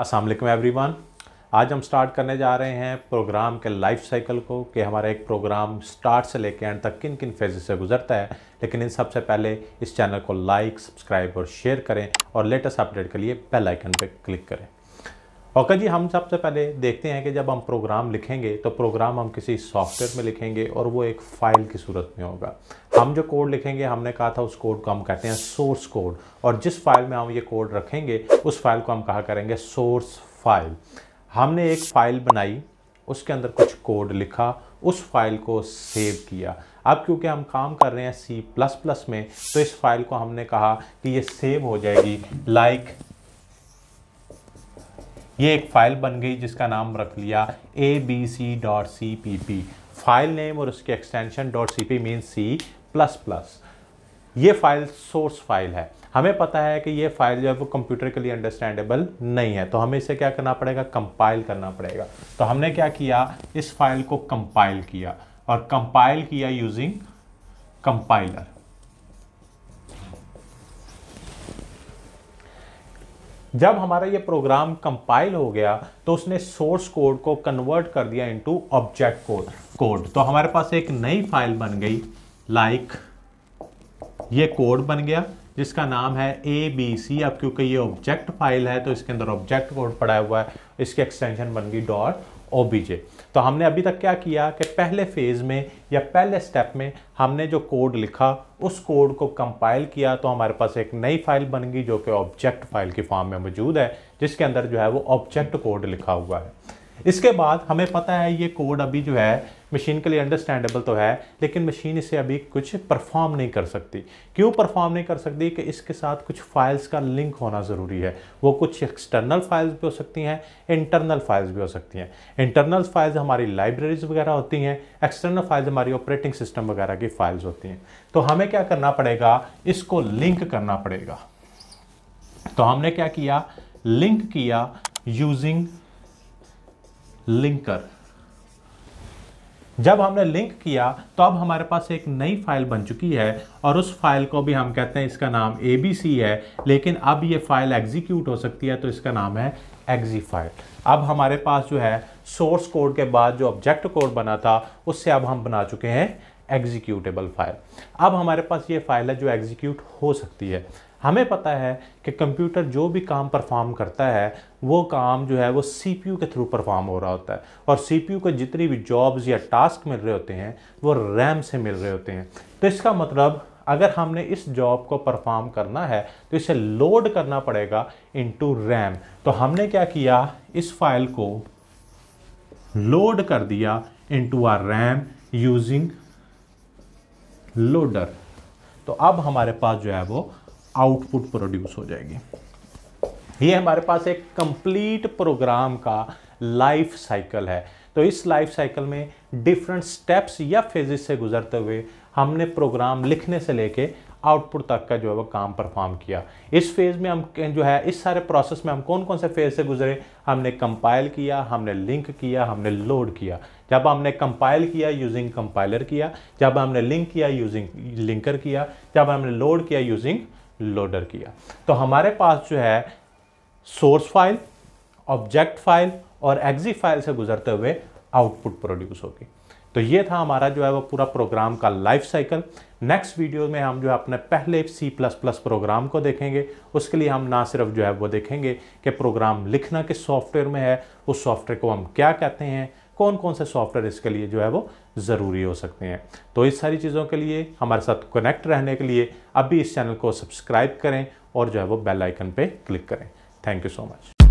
असल every one आज हम स्टार्ट करने जा रहे हैं प्रोग्राम के लाइफ साइकिल को कि हमारा एक प्रोग्राम स्टार्ट से लेकर एंड तक किन किन फेज से गुजरता है लेकिन इन सबसे पहले इस चैनल को लाइक सब्सक्राइब और शेयर करें और लेटेस्ट अपडेट के लिए बेल आइकन पर क्लिक करें औका जी हम सबसे पहले देखते हैं कि जब हम प्रोग्राम लिखेंगे तो प्रोग्राम हम किसी सॉफ्टवेयर में लिखेंगे और वो एक फ़ाइल की सूरत में होगा हम जो कोड लिखेंगे हमने कहा था उस कोड को हम कहते हैं सोर्स कोड और जिस फाइल में हम ये कोड रखेंगे उस फाइल को हम कहा करेंगे सोर्स फाइल हमने एक फ़ाइल बनाई उसके अंदर कुछ कोड लिखा उस फाइल को सेव किया अब क्योंकि हम काम कर रहे हैं सी प्लस प्लस में तो इस फाइल को हमने कहा कि ये सेव हो जाएगी लाइक ये एक फ़ाइल बन गई जिसका नाम रख लिया A B C dot C P P file name और उसके extension dot C P mean C plus plus ये फाइल सोर्स फाइल है हमें पता है कि ये फाइल जो है वो कंप्यूटर के लिए अंडरस्टैंडेबल नहीं है तो हमें इसे क्या करना पड़ेगा कंपाइल करना पड़ेगा तो हमने क्या किया इस फाइल को कंपाइल किया और कंपाइल किया यूजिंग कंपाइलर जब हमारा ये प्रोग्राम कंपाइल हो गया तो उसने सोर्स कोड को कन्वर्ट कर दिया इनटू ऑब्जेक्ट कोड कोड तो हमारे पास एक नई फाइल बन गई लाइक like, ये कोड बन गया जिसका नाम है ए बी सी अब क्योंकि ये ऑब्जेक्ट फाइल है तो इसके अंदर ऑब्जेक्ट कोड पड़ा हुआ है इसकी एक्सटेंशन बन गई डॉट ओबीजे तो हमने अभी तक क्या किया कि पहले फेज़ में या पहले स्टेप में हमने जो कोड लिखा उस कोड को कंपाइल किया तो हमारे पास एक नई फाइल बन गई जो कि ऑब्जेक्ट फाइल की फॉर्म में मौजूद है जिसके अंदर जो है वो ऑब्जेक्ट कोड लिखा हुआ है इसके बाद हमें पता है ये कोड अभी जो है मशीन के लिए अंडरस्टैंडेबल तो है लेकिन मशीन इसे अभी कुछ परफॉर्म नहीं कर सकती क्यों परफॉर्म नहीं कर सकती कि इसके साथ कुछ फाइल्स का लिंक होना ज़रूरी है वो कुछ एक्सटर्नल फाइल्स भी हो सकती हैं इंटरनल फाइल्स भी हो सकती हैं इंटरनल फाइल्स हमारी लाइब्रेरीज वगैरह होती हैं एक्सटर्नल फाइल्स हमारी ऑपरेटिंग सिस्टम वगैरह की फाइल्स होती हैं तो हमें क्या करना पड़ेगा इसको लिंक करना पड़ेगा तो हमने क्या किया लिंक किया यूजिंग कर जब हमने लिंक किया तो अब हमारे पास एक नई फाइल बन चुकी है और उस फाइल को भी हम कहते हैं इसका नाम ए है लेकिन अब ये फाइल एग्जीक्यूट हो सकती है तो इसका नाम है एग्जी फाइल अब हमारे पास जो है सोर्स कोड के बाद जो ऑब्जेक्ट कोड बना था उससे अब हम बना चुके हैं एग्जीक्यूटेबल फाइल अब हमारे पास ये फाइल है जो एग्जीक्यूट हो सकती है हमें पता है कि कंप्यूटर जो भी काम परफॉर्म करता है वो काम जो है वो सीपीयू के थ्रू परफॉर्म हो रहा होता है और सीपीयू के जितनी भी जॉब्स या टास्क मिल रहे होते हैं वो रैम से मिल रहे होते हैं तो इसका मतलब अगर हमने इस जॉब को परफॉर्म करना है तो इसे लोड करना पड़ेगा इनटू रैम तो हमने क्या किया इस फाइल को लोड कर दिया into our RAM using loader तो अब हमारे पास जो है वो आउटपुट प्रोड्यूस हो जाएगी ये हमारे पास एक कंप्लीट प्रोग्राम का लाइफ साइकिल है तो इस लाइफ साइकिल में डिफरेंट स्टेप्स या फेजेस से गुजरते हुए हमने प्रोग्राम लिखने से लेके आउटपुट तक का जो है वो काम परफॉर्म किया इस फेज़ में हम जो है इस सारे प्रोसेस में हम कौन कौन से फेज़ से गुजरे हमने कंपाइल किया हमने लिंक किया हमने लोड किया जब हमने कंपाइल किया यूजिंग कंपाइलर किया जब हमने लिंक किया यूजिंग लिंकर किया जब हमने लोड किया यूजिंग लोडर किया तो हमारे पास जो है सोर्स फाइल ऑब्जेक्ट फाइल और एग्जी फाइल से गुजरते हुए आउटपुट प्रोड्यूस होगी तो ये था हमारा जो है वो पूरा प्रोग्राम का लाइफ साइकिल नेक्स्ट वीडियो में हम जो है अपने पहले सी प्लस प्लस प्रोग्राम को देखेंगे उसके लिए हम ना सिर्फ जो है वो देखेंगे कि प्रोग्राम लिखना किस सॉफ्टवेयर में है उस सॉफ्टवेयर को हम क्या कहते हैं कौन कौन से सॉफ्टवेयर इसके लिए जो है वो ज़रूरी हो सकते हैं तो इस सारी चीज़ों के लिए हमारे साथ कनेक्ट रहने के लिए अभी इस चैनल को सब्सक्राइब करें और जो है वो बेल आइकन पे क्लिक करें थैंक यू सो मच